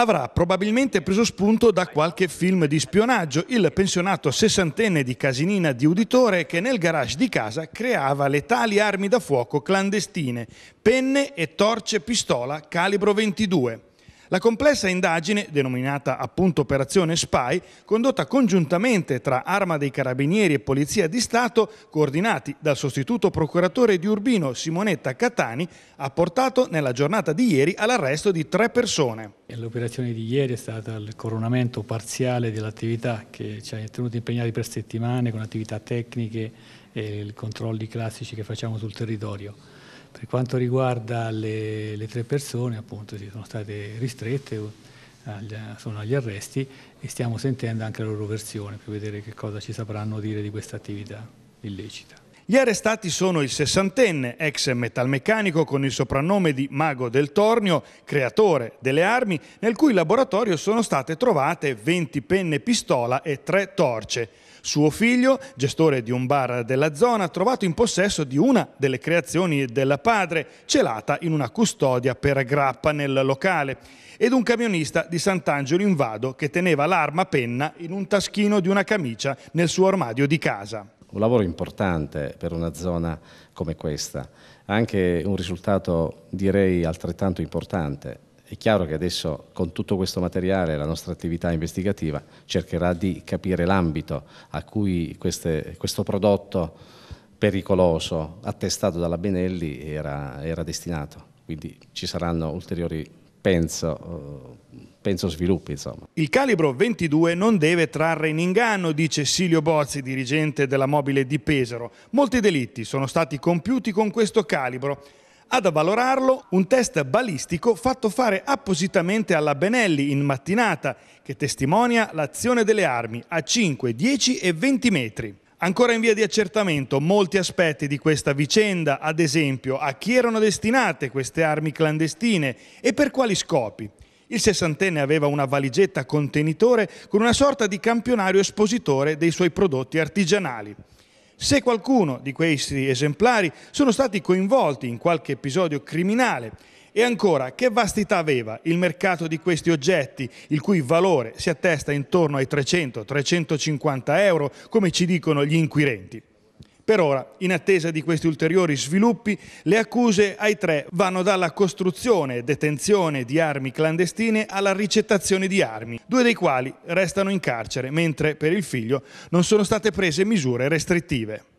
avrà probabilmente preso spunto da qualche film di spionaggio, il pensionato sessantenne di Casinina di Uditore che nel garage di casa creava letali armi da fuoco clandestine, penne e torce pistola calibro 22. La complessa indagine, denominata appunto Operazione Spy, condotta congiuntamente tra Arma dei Carabinieri e Polizia di Stato, coordinati dal sostituto procuratore di Urbino Simonetta Catani, ha portato nella giornata di ieri all'arresto di tre persone. L'operazione di ieri è stata il coronamento parziale dell'attività che ci ha tenuto impegnati per settimane con attività tecniche e i controlli classici che facciamo sul territorio. Per quanto riguarda le, le tre persone, appunto, si sono state ristrette, uh, agli, sono agli arresti e stiamo sentendo anche la loro versione per vedere che cosa ci sapranno dire di questa attività illecita. Gli arrestati sono il sessantenne, ex metalmeccanico con il soprannome di Mago del Tornio, creatore delle armi, nel cui laboratorio sono state trovate 20 penne pistola e 3 torce. Suo figlio, gestore di un bar della zona, trovato in possesso di una delle creazioni del padre, celata in una custodia per grappa nel locale, ed un camionista di Sant'Angelo in Vado che teneva l'arma penna in un taschino di una camicia nel suo armadio di casa un lavoro importante per una zona come questa, anche un risultato direi altrettanto importante. È chiaro che adesso con tutto questo materiale la nostra attività investigativa cercherà di capire l'ambito a cui queste, questo prodotto pericoloso attestato dalla Benelli era, era destinato. Quindi ci saranno ulteriori penso, penso sviluppi. Insomma. Il calibro 22 non deve trarre in inganno, dice Silio Bozzi, dirigente della mobile di Pesaro. Molti delitti sono stati compiuti con questo calibro. Ad avvalorarlo un test balistico fatto fare appositamente alla Benelli in mattinata, che testimonia l'azione delle armi a 5, 10 e 20 metri. Ancora in via di accertamento molti aspetti di questa vicenda, ad esempio a chi erano destinate queste armi clandestine e per quali scopi. Il sessantenne aveva una valigetta contenitore con una sorta di campionario espositore dei suoi prodotti artigianali. Se qualcuno di questi esemplari sono stati coinvolti in qualche episodio criminale e ancora, che vastità aveva il mercato di questi oggetti, il cui valore si attesta intorno ai 300-350 euro, come ci dicono gli inquirenti? Per ora, in attesa di questi ulteriori sviluppi, le accuse ai tre vanno dalla costruzione e detenzione di armi clandestine alla ricettazione di armi, due dei quali restano in carcere, mentre per il figlio non sono state prese misure restrittive.